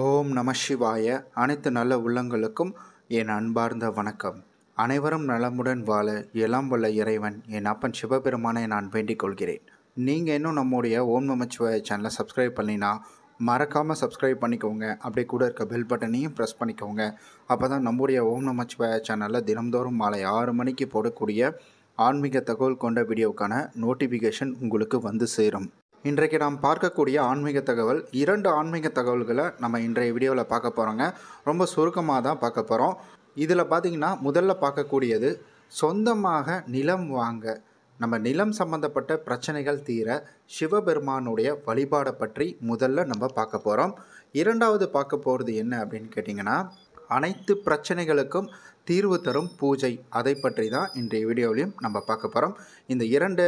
ஓம் நம சிவாய அனைத்து நல்ல உள்ளங்களுக்கும் என் அன்பார்ந்த வணக்கம் அனைவரும் நலமுடன் வாழ எல்லாம் வல்ல இறைவன் என் அப்பன் சிவபெருமானை நான் வேண்டிக் கொள்கிறேன் நீங்கள் இன்னும் நம்முடைய ஓம் நமச்சிவாய சேனலை சப்ஸ்கிரைப் பண்ணினா மறக்காமல் சப்ஸ்கிரைப் பண்ணிக்கோங்க அப்படி கூட இருக்க பெல் பட்டனையும் ப்ரெஸ் பண்ணிக்கோங்க அப்போ தான் நம்முடைய ஓம் நமச்சிவாய சேனலில் தினம்தோறும் மாலை ஆறு மணிக்கு போடக்கூடிய ஆன்மீக தகவல் கொண்ட வீடியோவுக்கான நோட்டிஃபிகேஷன் உங்களுக்கு வந்து சேரும் இன்றைக்கு நாம் பார்க்கக்கூடிய ஆன்மீக தகவல் இரண்டு ஆன்மீக தகவல்களை நம்ம இன்றைய வீடியோவில் பார்க்க போகிறோங்க ரொம்ப சுருக்கமாக தான் பார்க்க போகிறோம் இதில் பார்த்திங்கன்னா முதல்ல பார்க்கக்கூடியது சொந்தமாக நிலம் வாங்க நம்ம நிலம் சம்பந்தப்பட்ட பிரச்சனைகள் தீர சிவபெருமானுடைய வழிபாடை பற்றி முதல்ல நம்ம பார்க்க போகிறோம் இரண்டாவது பார்க்க போகிறது என்ன அப்படின்னு கேட்டிங்கன்னா அனைத்து பிரச்சனைகளுக்கும் தீர்வு தரும் பூஜை அதை பற்றி தான் இன்றைய வீடியோவிலையும் நம்ம பார்க்க போகிறோம் இந்த இரண்டு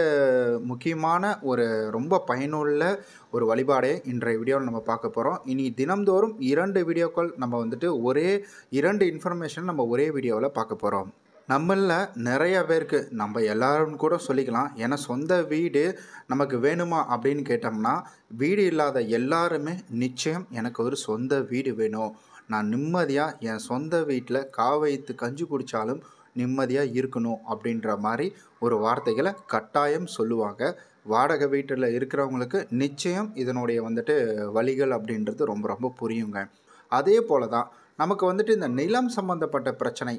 முக்கியமான ஒரு ரொம்ப பயனுள்ள ஒரு வழிபாடே இன்றைய வீடியோவில் நம்ம பார்க்க போகிறோம் இனி தினம்தோறும் இரண்டு வீடியோக்கள் நம்ம வந்துட்டு ஒரே இரண்டு இன்ஃபர்மேஷன் நம்ம ஒரே வீடியோவில் பார்க்க போகிறோம் நம்மளில் நிறைய பேருக்கு நம்ம எல்லாரும் கூட சொல்லிக்கலாம் ஏன்னா சொந்த வீடு நமக்கு வேணுமா அப்படின்னு கேட்டோம்னா வீடு இல்லாத எல்லாருமே நிச்சயம் எனக்கு ஒரு சொந்த வீடு வேணும் நான் நிம்மதியாக என் சொந்த வீட்டில் காவைத்து கஞ்சி குடித்தாலும் நிம்மதியாக இருக்கணும் அப்படின்ற மாதிரி ஒரு வார்த்தைகளை கட்டாயம் சொல்லுவாங்க வாடகை வீட்டில் இருக்கிறவங்களுக்கு நிச்சயம் இதனுடைய வந்துட்டு வழிகள் அப்படின்றது ரொம்ப ரொம்ப புரியுங்க அதே போல் தான் நமக்கு வந்துட்டு இந்த நிலம் சம்மந்தப்பட்ட பிரச்சனை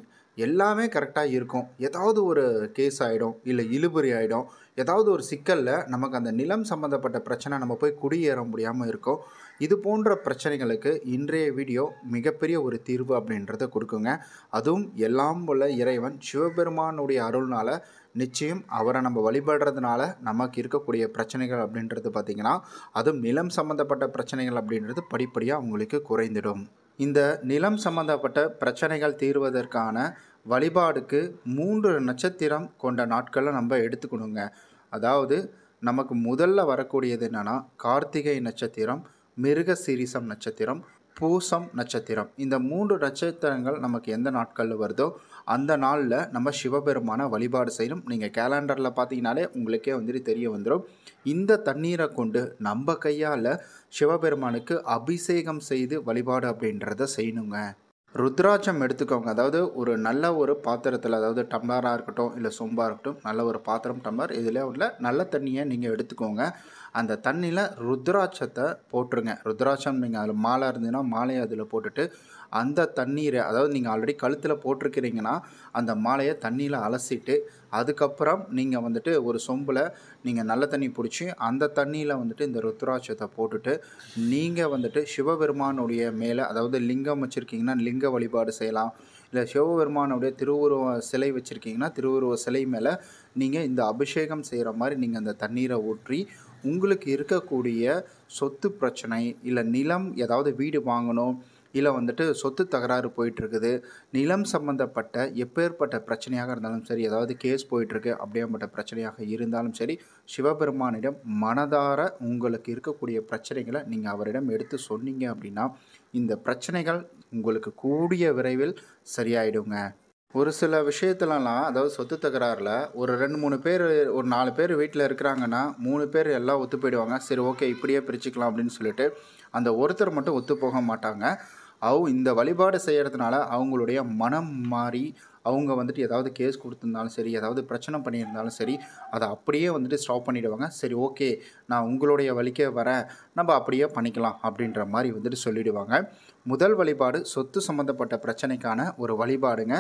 எல்லாமே கரெக்டாக இருக்கும் ஏதாவது ஒரு கேஸ் ஆகிடும் இல்லை இழுபறி ஆகிடும் ஏதாவது ஒரு சிக்கலில் நமக்கு அந்த நிலம் சம்மந்தப்பட்ட பிரச்சனை நம்ம போய் குடியேற முடியாமல் இருக்கும் இது போன்ற பிரச்சனைகளுக்கு இன்றைய வீடியோ மிகப்பெரிய ஒரு தீர்வு அப்படின்றத கொடுக்குங்க அதுவும் எல்லாம் உள்ள இறைவன் சிவபெருமானுடைய அருள்னால் நிச்சயம் அவரை நம்ம வழிபடுறதுனால நமக்கு இருக்கக்கூடிய பிரச்சனைகள் அப்படின்றது பார்த்திங்கன்னா அதுவும் நிலம் சம்மந்தப்பட்ட பிரச்சனைகள் அப்படின்றது படிப்படியாக உங்களுக்கு குறைந்துடும் இந்த நிலம் சம்பந்தப்பட்ட பிரச்சனைகள் தீர்வதற்கான வழிபாடுக்கு மூன்று நட்சத்திரம் கொண்ட நாட்களை நம்ம எடுத்துக்கணுங்க அதாவது நமக்கு முதல்ல வரக்கூடியது என்னென்னா கார்த்திகை நட்சத்திரம் மிருக சீரிசம் நட்சத்திரம் பூசம் நட்சத்திரம் இந்த மூன்று நட்சத்திரங்கள் நமக்கு எந்த நாட்களில் வருதோ அந்த நாளில் நம்ம சிவபெருமானை வழிபாடு செய்யணும் நீங்கள் கேலண்டரில் பார்த்தீங்கனாலே உங்களுக்கே வந்துட்டு தெரிய வந்துடும் இந்த தண்ணீரை கொண்டு நம்ம கையால் சிவபெருமானுக்கு அபிஷேகம் செய்து வழிபாடு அப்படின்றத செய்யணுங்க ருத்ராட்சம் எடுத்துக்கோங்க அதாவது ஒரு நல்ல ஒரு பாத்திரத்தில் அதாவது டம்ளராக இருக்கட்டும் இல்லை சொம்பாக இருக்கட்டும் நல்ல ஒரு பாத்திரம் டம்ளர் இதில் உள்ள நல்ல தண்ணியை நீங்கள் எடுத்துக்கோங்க அந்த தண்ணியில் ருத்ராட்சத்தை போட்டுருங்க ருத்ராட்சம் நீங்கள் அதில் மாலை இருந்ததுன்னா மாலையை அதில் போட்டுட்டு அந்த தண்ணீரை அதாவது நீங்கள் ஆல்ரெடி கழுத்தில் போட்டிருக்கிறீங்கன்னா அந்த மாலையை தண்ணியில் அலசிட்டு அதுக்கப்புறம் நீங்கள் வந்துட்டு ஒரு சொம்பில் நீங்கள் நல்ல தண்ணி பிடிச்சி அந்த தண்ணியில் வந்துட்டு இந்த ருத்ராட்சத்தை போட்டுட்டு நீங்கள் வந்துட்டு சிவபெருமானுடைய மேலே அதாவது லிங்கம் வச்சுருக்கீங்கன்னா லிங்க வழிபாடு செய்யலாம் இல்லை சிவபெருமானுடைய திருவுருவ சிலை வச்சுருக்கீங்கன்னா திருவுருவ சிலை மேலே நீங்கள் இந்த அபிஷேகம் செய்கிற மாதிரி நீங்கள் அந்த தண்ணீரை ஊற்றி உங்களுக்கு இருக்கக்கூடிய சொத்து பிரச்சனை இல்லை நிலம் ஏதாவது வீடு வாங்கணும் இல்லை வந்துட்டு சொத்து தகராறு போயிட்டுருக்குது நிலம் சம்மந்தப்பட்ட எப்பேற்பட்ட பிரச்சனையாக இருந்தாலும் சரி ஏதாவது கேஸ் போயிட்டுருக்கு அப்படியாப்பட்ட பிரச்சனையாக இருந்தாலும் சரி சிவபெருமானிடம் மனதார உங்களுக்கு இருக்கக்கூடிய பிரச்சனைகளை நீங்கள் அவரிடம் எடுத்து சொன்னீங்க அப்படின்னா இந்த பிரச்சனைகள் உங்களுக்கு கூடிய விரைவில் சரியாயிடுங்க ஒரு சில விஷயத்துலலாம் அதாவது சொத்து தகராறில் ஒரு ரெண்டு மூணு பேர் ஒரு நாலு பேர் வீட்டில் இருக்கிறாங்கன்னா மூணு பேர் எல்லாம் ஒத்து போயிடுவாங்க சரி ஓகே இப்படியே பிரிச்சுக்கலாம் அப்படின்னு சொல்லிட்டு அந்த ஒருத்தர் மட்டும் ஒத்து போக மாட்டாங்க அவங்க இந்த வழிபாடு செய்கிறதுனால அவங்களுடைய மனம் மாறி அவங்க வந்துட்டு ஏதாவது கேஸ் கொடுத்துருந்தாலும் சரி ஏதாவது பிரச்சனை பண்ணியிருந்தாலும் சரி அதை அப்படியே வந்துட்டு ஸ்டாப் பண்ணிவிடுவாங்க சரி ஓகே நான் உங்களுடைய வழிக்கே வரேன் நம்ம அப்படியே பண்ணிக்கலாம் அப்படின்ற மாதிரி வந்துட்டு சொல்லிவிடுவாங்க முதல் வழிபாடு சொத்து சம்மந்தப்பட்ட பிரச்சனைக்கான ஒரு வழிபாடுங்க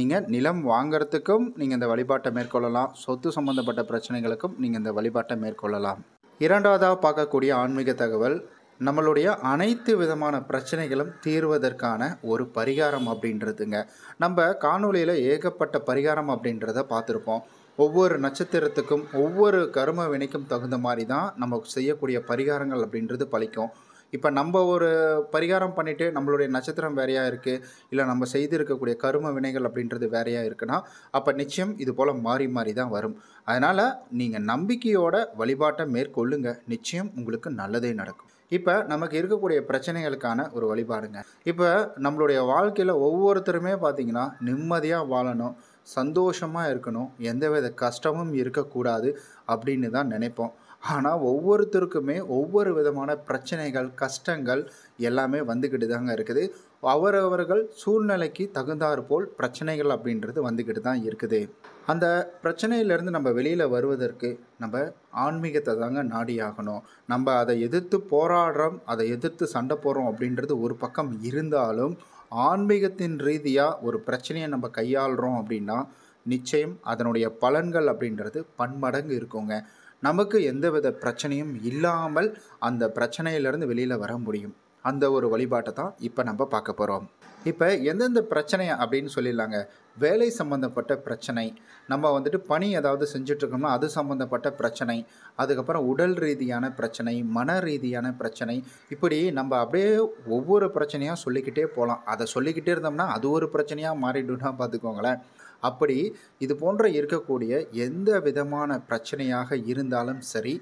நீங்கள் நிலம் வாங்கிறதுக்கும் நீங்கள் இந்த வழிபாட்டை மேற்கொள்ளலாம் சொத்து சம்மந்தப்பட்ட பிரச்சனைகளுக்கும் நீங்கள் இந்த வழிபாட்டை மேற்கொள்ளலாம் இரண்டாவதாக பார்க்கக்கூடிய ஆன்மீக தகவல் நம்மளுடைய அனைத்து விதமான பிரச்சனைகளும் தீர்வதற்கான ஒரு பரிகாரம் அப்படின்றதுங்க நம்ம காணொலியில் ஏகப்பட்ட பரிகாரம் அப்படின்றத பார்த்துருப்போம் ஒவ்வொரு நட்சத்திரத்துக்கும் ஒவ்வொரு கரும வினைக்கும் தகுந்த மாதிரி தான் நம்ம செய்யக்கூடிய பரிகாரங்கள் அப்படின்றது பழிக்கும் இப்போ நம்ம ஒரு பரிகாரம் பண்ணிவிட்டு நம்மளுடைய நட்சத்திரம் வேறையாக இருக்குது இல்லை நம்ம செய்திருக்கக்கூடிய கரும வினைகள் அப்படின்றது வேறையாக இருக்குன்னா அப்போ நிச்சயம் இது போல் மாறி மாறி தான் வரும் அதனால் நீங்கள் நம்பிக்கையோட வழிபாட்டை மேற்கொள்ளுங்கள் நிச்சயம் உங்களுக்கு நல்லதே நடக்கும் இப்போ நமக்கு இருக்கக்கூடிய பிரச்சனைகளுக்கான ஒரு வழிபாடுங்க இப்போ நம்மளுடைய வாழ்க்கையில் ஒவ்வொருத்தருமே பார்த்திங்கன்னா நிம்மதியாக வாழணும் சந்தோஷமாக இருக்கணும் எந்தவித கஷ்டமும் இருக்கக்கூடாது அப்படின்னு தான் நினைப்போம் ஆனால் ஒவ்வொருத்தருக்குமே ஒவ்வொரு விதமான பிரச்சனைகள் கஷ்டங்கள் எல்லாமே வந்துக்கிட்டு தாங்க இருக்குது அவரவர்கள் சூழ்நிலைக்கு தகுந்தாற் போல் பிரச்சனைகள் அப்படின்றது வந்துக்கிட்டு தான் இருக்குது அந்த பிரச்சனையிலேருந்து நம்ம வெளியில் வருவதற்கு நம்ம ஆன்மீகத்தை தாங்க நாடியாகணும் நம்ம அதை எதிர்த்து போராடுறோம் அதை எதிர்த்து சண்டை போடுறோம் அப்படின்றது ஒரு பக்கம் இருந்தாலும் ஆன்மீகத்தின் ரீதியாக ஒரு பிரச்சனையை நம்ம கையாளுகிறோம் அப்படின்னா நிச்சயம் அதனுடைய பலன்கள் அப்படின்றது பன்மடங்கு இருக்குங்க நமக்கு எந்தவித பிரச்சனையும் இல்லாமல் அந்த பிரச்சனையிலிருந்து வெளியில் வர முடியும் அந்த ஒரு வழிபாட்டை தான் இப்போ நம்ம பார்க்க போகிறோம் இப்போ எந்தெந்த பிரச்சனை அப்படின்னு சொல்லிடலாங்க வேலை சம்மந்தப்பட்ட பிரச்சனை நம்ம வந்துட்டு பணி ஏதாவது செஞ்சிட்ருக்கோம்னா அது சம்மந்தப்பட்ட பிரச்சனை அதுக்கப்புறம் உடல் ரீதியான பிரச்சனை மன ரீதியான பிரச்சனை இப்படி நம்ம அப்படியே ஒவ்வொரு பிரச்சனையாக சொல்லிக்கிட்டே போகலாம் அதை சொல்லிக்கிட்டே இருந்தோம்னா அது ஒரு பிரச்சனையாக மாறிடும்னா பார்த்துக்கோங்களேன் அப்படி இது போன்ற இருக்கக்கூடிய எந்த விதமான பிரச்சனையாக இருந்தாலும் சரி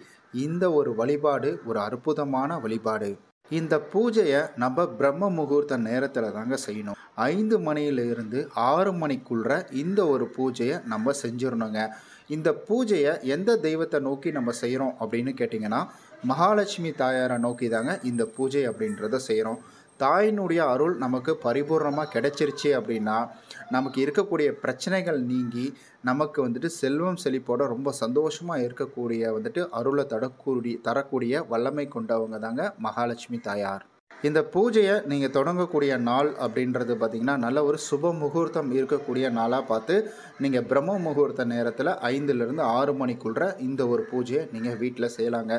இந்த ஒரு வழிபாடு ஒரு அற்புதமான வழிபாடு இந்த பூஜையை நம்ம பிரம்ம முகூர்த்த நேரத்தில் தாங்க செய்யணும் ஐந்து மணியிலிருந்து ஆறு மணிக்குள்ள இந்த ஒரு பூஜையை நம்ம செஞ்சிடணுங்க இந்த பூஜையை எந்த தெய்வத்தை நோக்கி நம்ம செய்கிறோம் அப்படின்னு கேட்டிங்கன்னா மகாலட்சுமி தாயாரை நோக்கி தாங்க இந்த பூஜை அப்படின்றத செய்கிறோம் தாயினுடைய அருள் நமக்கு பரிபூர்ணமாக கிடைச்சிருச்சு அப்படின்னா நமக்கு இருக்கக்கூடிய பிரச்சனைகள் நீங்கி நமக்கு வந்துட்டு செல்வம் செழிப்போட ரொம்ப சந்தோஷமாக இருக்கக்கூடிய வந்துட்டு அருளை தரக்கூடிய தரக்கூடிய வல்லமை கொண்டவங்க தாங்க மகாலட்சுமி தாயார் இந்த பூஜையை நீங்கள் தொடங்கக்கூடிய நாள் அப்படின்றது பார்த்திங்கன்னா நல்ல ஒரு சுப முகூர்த்தம் இருக்கக்கூடிய நாளாக பார்த்து நீங்கள் பிரம்ம முகூர்த்த நேரத்தில் ஐந்துலேருந்து ஆறு மணிக்குள்ளே இந்த ஒரு பூஜையை நீங்கள் வீட்டில் செய்யலாங்க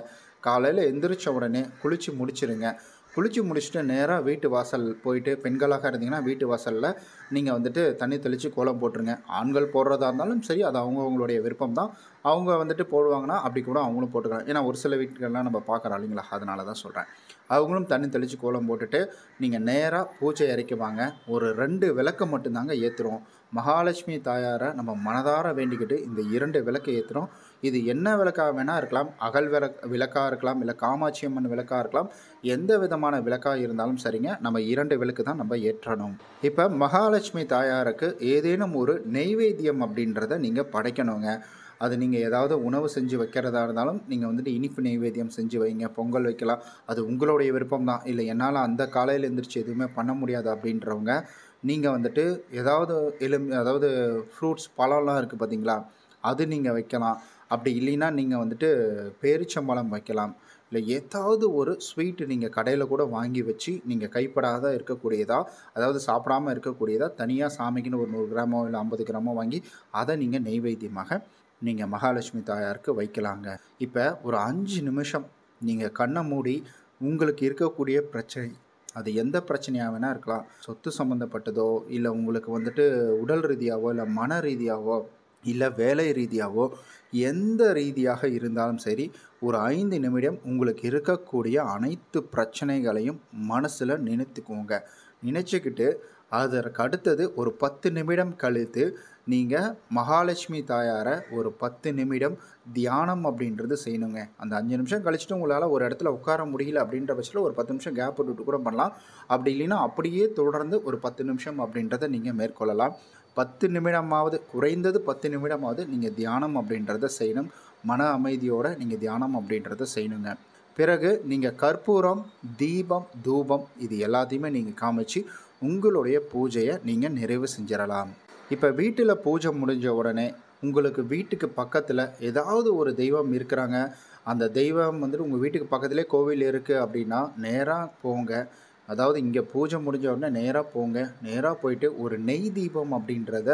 காலையில் எந்திரிச்ச உடனே குளித்து முடிச்சிருங்க குளிச்சு முடிச்சுட்டு நேராக வீட்டு வாசல் போயிட்டு பெண்களாக இருந்தீங்கன்னா வீட்டு வாசலில் நீங்கள் வந்துட்டு தண்ணி தெளித்து கோலம் போட்டுருங்க ஆண்கள் போடுறதா இருந்தாலும் சரி அது அவங்கவுங்களுடைய விருப்பம் தான் அவங்க வந்துட்டு போடுவாங்கன்னா அப்படி கூட அவங்களும் போட்டுக்கலாம் ஏன்னா ஒரு சில வீட்டுகள்லாம் நம்ம பார்க்குறோம் இல்லைங்களா அதனால தான் சொல்கிறேன் அவங்களும் தண்ணி தெளித்து கோலம் போட்டுட்டு நீங்கள் நேராக பூச்சை இறைக்குவாங்க ஒரு ரெண்டு விளக்கம் மட்டும்தாங்க ஏற்றுருவோம் மகாலட்சுமி தாயாரை நம்ம மனதார வேண்டிக்கிட்டு இந்த இரண்டு விளக்கை ஏற்றுறோம் இது என்ன விளக்காக வேணால் இருக்கலாம் அகல் விள விளக்காக இருக்கலாம் இல்லை காமாட்சி அம்மன் விளக்காக இருக்கலாம் எந்த விதமான விளக்காக இருந்தாலும் சரிங்க நம்ம இரண்டு விளக்கு தான் நம்ம ஏற்றணும் இப்போ மகாலட்சுமி தாயாருக்கு ஏதேனும் ஒரு நெய்வேத்தியம் அப்படின்றத நீங்கள் படைக்கணுங்க அது நீங்கள் ஏதாவது உணவு செஞ்சு வைக்கிறதா இருந்தாலும் நீங்கள் வந்துட்டு இனிப்பு நெய்வேத்தியம் செஞ்சு வைங்க பொங்கல் வைக்கலாம் அது உங்களுடைய விருப்பம் தான் இல்லை என்னால் அந்த காலையில் எழுந்திரிச்சு எதுவுமே பண்ண முடியாது அப்படின்றவங்க நீங்கள் வந்துட்டு ஏதாவது எலும் அதாவது ஃப்ரூட்ஸ் பழம்லாம் இருக்குது பார்த்தீங்களா அது நீங்கள் வைக்கலாம் அப்படி இல்லைன்னா நீங்கள் வந்துட்டு பேரிச்சம்பழம் வைக்கலாம் இல்லை ஏதாவது ஒரு ஸ்வீட்டு நீங்கள் கடையில் கூட வாங்கி வச்சு நீங்கள் கைப்படாத இருக்கக்கூடியதாக அதாவது சாப்பிடாமல் இருக்கக்கூடியதாக தனியாக சாமிக்குன்னு ஒரு நூறு கிராமோ இல்லை ஐம்பது கிராமோ வாங்கி அதை நீங்கள் நெய்வேத்தியமாக நீங்கள் மகாலட்சுமி தாயாருக்கு வைக்கலாங்க இப்போ ஒரு அஞ்சு நிமிஷம் நீங்கள் கண்ணை மூடி உங்களுக்கு இருக்கக்கூடிய பிரச்சனை அது எந்த பிரச்சனையாக வேணால் இருக்கலாம் சொத்து சம்மந்தப்பட்டதோ இல்லை உங்களுக்கு வந்துட்டு உடல் ரீதியாகவோ இல்லை மன ரீதியாகவோ இல்லை வேலை ரீதியாகவோ எந்த ரீதியாக இருந்தாலும் சரி ஒரு ஐந்து நிமிடம் உங்களுக்கு இருக்கக்கூடிய அனைத்து பிரச்சனைகளையும் மனசில் நினைத்துக்கோங்க நினச்சிக்கிட்டு அதற்கு அடுத்தது ஒரு பத்து நிமிடம் கழித்து நீங்கள் மகாலட்சுமி தாயாரை ஒரு பத்து நிமிடம் தியானம் அப்படின்றது செய்யணுங்க அந்த அஞ்சு நிமிஷம் கழிச்சிட்டு உங்களால் ஒரு இடத்துல உட்கார முடியல அப்படின்ற பட்சத்தில் ஒரு பத்து நிமிஷம் கேப் விட்டுட்டு கூட பண்ணலாம் அப்படி இல்லைன்னா அப்படியே தொடர்ந்து ஒரு பத்து நிமிஷம் அப்படின்றத நீங்கள் மேற்கொள்ளலாம் பத்து நிமிடமாவது குறைந்தது பத்து நிமிடமாவது நீங்கள் தியானம் அப்படின்றத செய்யணும் மன அமைதியோடு நீங்கள் தியானம் அப்படின்றத செய்யணுங்க பிறகு நீங்கள் கற்பூரம் தீபம் தூபம் இது எல்லாத்தையுமே நீங்கள் காமிச்சு உங்களுடைய பூஜையை நீங்கள் நிறைவு செஞ்சிடலாம் இப்போ வீட்டில் பூஜை முடிஞ்ச உடனே உங்களுக்கு வீட்டுக்கு பக்கத்தில் ஏதாவது ஒரு தெய்வம் இருக்கிறாங்க அந்த தெய்வம் வந்துட்டு உங்கள் வீட்டுக்கு பக்கத்துலேயே கோவில் இருக்குது அப்படின்னா நேராக போங்க அதாவது இங்கே பூஜை முடிஞ்ச உடனே நேராக போங்க நேராக போயிட்டு ஒரு நெய் தீபம் அப்படின்றத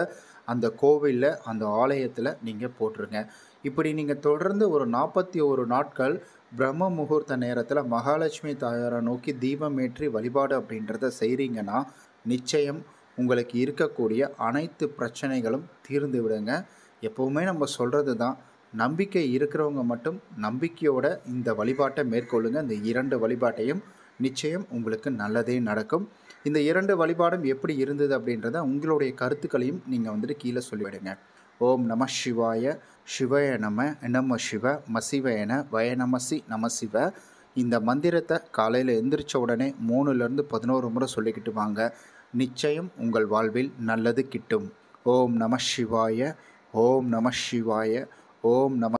அந்த கோவிலில் அந்த ஆலயத்தில் நீங்கள் போட்டுருங்க இப்படி நீங்கள் தொடர்ந்து ஒரு நாற்பத்தி ஒரு நாட்கள் பிரம்ம முகூர்த்த நேரத்தில் மகாலட்சுமி தாயாரை நோக்கி தீபமேற்றி வழிபாடு அப்படின்றத செய்கிறீங்கன்னா நிச்சயம் உங்களுக்கு இருக்கக்கூடிய அனைத்து பிரச்சனைகளும் தீர்ந்து விடுங்க எப்போவுமே நம்ம சொல்கிறது தான் நம்பிக்கை இருக்கிறவங்க மட்டும் நம்பிக்கையோட இந்த வழிபாட்டை மேற்கொள்ளுங்க இந்த இரண்டு வழிபாட்டையும் நிச்சயம் உங்களுக்கு நல்லதே நடக்கும் இந்த இரண்டு வழிபாடும் எப்படி இருந்தது அப்படின்றத உங்களுடைய கருத்துக்களையும் நீங்கள் வந்துட்டு கீழே சொல்லிவிடுங்க ஓம் நம சிவாய சிவய நம நம சிவ மசிவயன நமசி நம சிவ இந்த மந்திரத்தை காலையில் எந்திரிச்ச உடனே மூணுலேருந்து பதினோரு முறை சொல்லிக்கிட்டு வாங்க நிச்சயம் உங்கள் வாழ்வில் நல்லது கிட்டும் ஓம் நம சிவாய ஓம் நம சிவாய ஓம் நம